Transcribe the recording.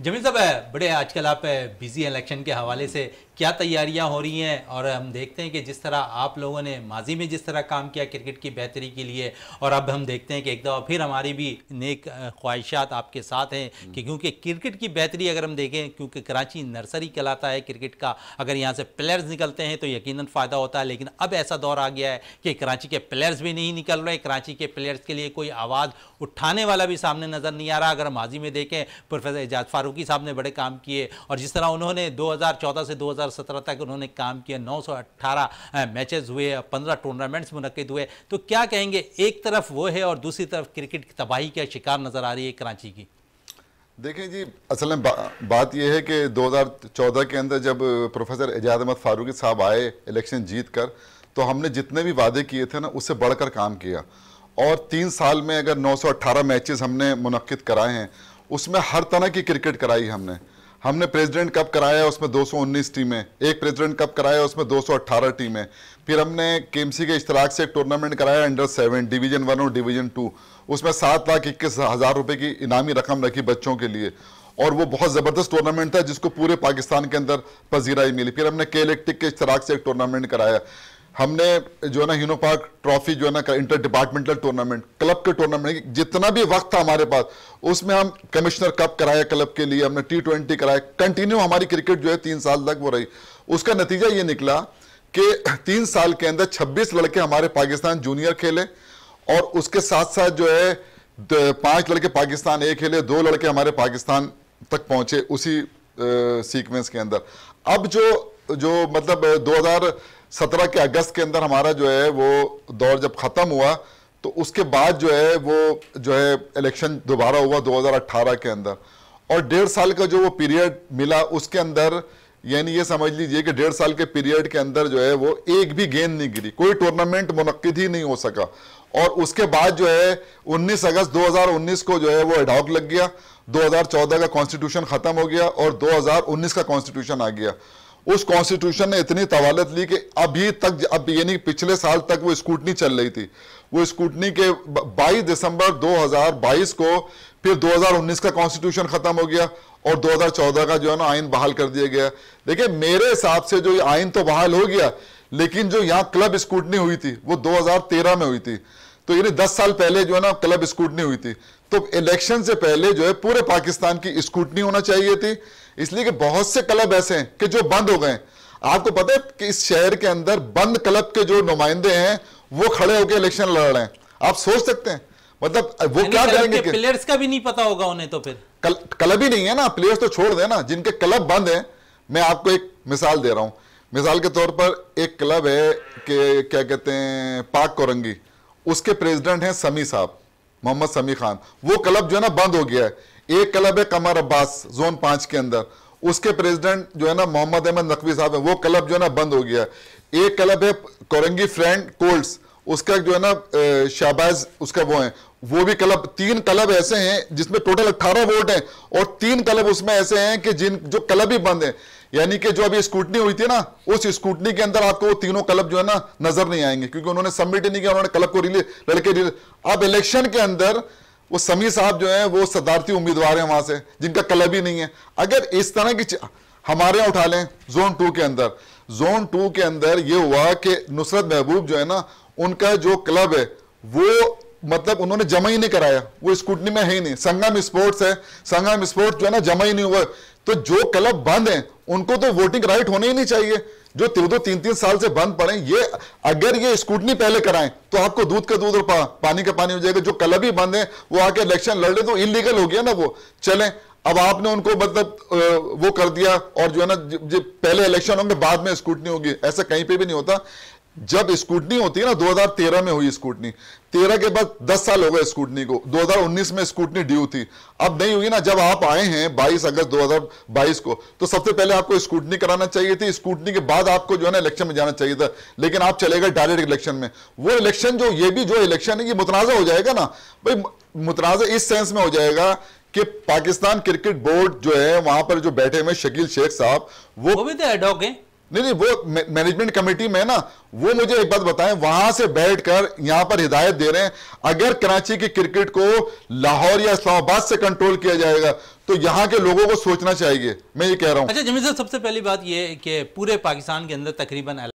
जमीन साहब बड़े आजकल आप बिजी इलेक्शन के हवाले से क्या तैयारियां हो रही हैं और हम देखते हैं कि जिस तरह आप लोगों ने माजी में जिस तरह काम किया क्रिकेट की बेहतरी के लिए और अब हम देखते हैं कि एक दफ़ा फिर हमारी भी नेक ख्वाहिशात आपके साथ हैं कि हम्म। क्योंकि क्रिकेट की बेहतरी अगर हम देखें क्योंकि कराची नर्सरी कहलाता है क्रिकेट का अगर यहाँ से प्लेयर्स निकलते हैं तो यकीन फ़ायदा होता है लेकिन अब ऐसा दौर आ गया है कि कराची के प्लेयर्स भी नहीं निकल रहे कराची के प्लेयर्स के लिए कोई आवाज़ उठाने वाला भी सामने नज़र नहीं आ रहा अगर माजी में देखें प्रोफेसर एजाज फारूकी साहब ने बड़े काम किए और जिस तरह उन्होंने 2014 से 2017 तक उन्होंने काम किया 918 मैचेस हुए 15 टूर्नामेंट्स मुनद हुए तो क्या कहेंगे एक तरफ वो है और दूसरी तरफ क्रिकेट की तबाही का शिकार नज़र आ रही है कराची की देखें जी असल में बा, बात यह है कि 2014 के अंदर जब प्रोफेसर एजाज अहमद फारूकी साहब आए इलेक्शन जीत कर तो हमने जितने भी वादे किए थे ना उससे बढ़कर काम किया और तीन साल में अगर 918 मैचेस हमने मुनद कराए हैं उसमें हर तरह की क्रिकेट कराई हमने हमने प्रेसिडेंट कप कराया उसमें 219 टीमें एक प्रेसिडेंट कप कराया उसमें 218 टीमें फिर हमने केमसी के इश्तराक से एक टूर्नामेंट कराया अंडर सेवन डिवीजन वन और डिवीजन टू उसमें सात लाख इक्कीस हज़ार रुपये की इनामी रकम रखी बच्चों के लिए और वो बहुत ज़बरदस्त टूर्नामेंट था जिसको पूरे पाकिस्तान के अंदर पजीराई मिली फिर हमने के इलेक्ट्रिक के इश्तराक से एक टूर्नामेंट कराया हमने जो है ना यूनो पार्क ट्रॉफी जो है ना इंटर डिपार्टमेंटल टूर्नामेंट क्लब के टूर्नामेंट जितना भी वक्त था हमारे पास उसमें हम कमिश्नर कप कराया क्लब के लिए हमने टी ट्वेंटी कराया कंटिन्यू हमारी क्रिकेट जो है तीन साल तक वो रही उसका नतीजा ये निकला कि तीन साल के अंदर छब्बीस लड़के हमारे पाकिस्तान जूनियर खेले और उसके साथ साथ जो है पांच लड़के पाकिस्तान ए खेले दो लड़के हमारे पाकिस्तान तक पहुंचे उसी सीक्वेंस के अंदर अब जो जो मतलब दो सत्रह के अगस्त के अंदर हमारा जो है वो दौर जब ख़त्म हुआ तो उसके बाद जो है वो जो है इलेक्शन दोबारा हुआ 2018 के अंदर और डेढ़ साल का जो वो पीरियड मिला उसके अंदर यानी ये समझ लीजिए कि डेढ़ साल के पीरियड के अंदर जो है वो एक भी गेंद नहीं गिरी कोई टूर्नामेंट मुनद ही नहीं हो सका और उसके बाद जो है 19 अगस्त 2019 को जो है वो एडॉक लग गया 2014 का कॉन्स्टिट्यूशन ख़त्म हो गया और 2019 का कॉन्स्टिट्यूशन आ गया उस कॉन्स्टिट्यूशन ने इतनी तवालत ली कि अभी तक अब यानी पिछले साल तक वो स्कूटनी चल रही थी वो स्कूटनी के 22 दिसंबर 2022 को फिर 2019 का कॉन्स्टिट्यूशन खत्म हो गया और 2014 का जो है ना आइन बहाल कर दिया गया देखिए मेरे हिसाब से जो आइन तो बहाल हो गया लेकिन जो यहाँ क्लब स्कूटनी हुई थी वो 2013 में हुई थी तो यानी 10 साल पहले जो है ना क्लब स्कूटनी हुई थी तो इलेक्शन से पहले जो है पूरे पाकिस्तान की स्कूटनी होना चाहिए थी इसलिए कि बहुत से क्लब ऐसे हैं कि जो बंद हो गए आपको पता है कि इस शहर के अंदर बंद क्लब के जो नुमाइंदे हैं वो खड़े होकर इलेक्शन लड़ रहे हैं आप सोच सकते हैं मतलब वो क्या करेंगे प्लेयर्स का भी नहीं पता होगा उन्हें तो फिर कल, क्लब ही नहीं है ना प्लेयर्स तो छोड़ देना जिनके क्लब बंद है मैं आपको एक मिसाल दे रहा हूं मिसाल के तौर पर एक क्लब है कि क्या कहते हैं पाक कोरंगी उसके प्रेसिडेंट हैं समी साहब मोहम्मद समी खान वो क्लब जो है ना बंद हो गया है एक क्लब है कमर अब्बास जोन पांच के अंदर उसके प्रेसिडेंट जो है ना मोहम्मद अहमद नकवी साहब है वो क्लब जो है ना बंद हो गया है एक क्लब है कोरंगी फ्रेंड कोल्ड्स उसका जो है ना शाहबाज उसका वो है वो भी क्लब तीन क्लब ऐसे हैं जिसमें टोटल 18 वोट हैं और तीन क्लब उसमें ऐसे हैं कि जिन जो क्लब ही बंद हैं यानी कि जो अभी स्कूटनी हुई थी ना उस स्कूटनी के अंदर आपको वो तीनों क्लब जो है ना नजर नहीं आएंगे क्योंकि उन्होंने सबमिट नहीं किया उन्होंने क्लब को रिले लड़के रिले अब इलेक्शन के अंदर वो समीर साहब जो है वो सदारती उम्मीदवार हैं वहां से जिनका क्लब ही नहीं है अगर इस तरह की हमारे उठा लें जोन टू के अंदर जोन टू के अंदर ये हुआ कि नुसरत महबूब जो है ना उनका जो क्लब है वो मतलब उन्होंने जमा ही नहीं कराया वो स्कूटनी में है ही नहीं संगम स्पोर्ट्स है संगम स्पोर्ट्स जो है ना जमा ही नहीं हुआ तो जो क्लब बंद है उनको तो वोटिंग राइट होने ही नहीं चाहिए जो दो तीन तीन साल से बंद पड़े ये अगर ये स्कूटनी पहले कराएं तो आपको दूध का दूध और पा, पानी का पानी हो जाएगा जो क्लब ही बंद है वो आके इलेक्शन लड़ रहे तो इलीगल हो गया ना वो चलें अब आपने उनको मतलब वो कर दिया और जो है ना जब पहले इलेक्शन होंगे बाद में स्कूटनी होगी ऐसा कहीं पे भी नहीं होता जब स्कूटनी होती है ना 2013 में हुई स्कूटनी 13 के बाद 10 साल हो गए स्कूटनी को 2019 में स्कूटनी ड्यू थी अब नहीं हुई ना जब आप आए हैं 22 अगस्त 2022 को तो सबसे पहले आपको स्कूटनी कराना चाहिए थी स्कूटनी के बाद आपको जो है ना इलेक्शन में जाना चाहिए था लेकिन आप चले गए डायरेक्ट इलेक्शन में वो इलेक्शन जो ये भी जो इलेक्शन है ये मुतनाज़ा हो जाएगा ना भाई मुतनाज़ा इस सेंस में हो जाएगा कि पाकिस्तान क्रिकेट बोर्ड जो है वहां पर जो बैठे हुए शकील शेख साहब वो, वो भी तो एडॉक नहीं नहीं वो मैनेजमेंट कमेटी में ना वो मुझे एक बात बताएं वहां से बैठकर यहां पर हिदायत दे रहे हैं अगर कराची की क्रिकेट को लाहौर या इस्लामाबाद से कंट्रोल किया जाएगा तो यहाँ के लोगों को सोचना चाहिए मैं ये कह रहा हूँ अच्छा जमीन सबसे पहली बात यह कि पूरे पाकिस्तान के अंदर तकरीबन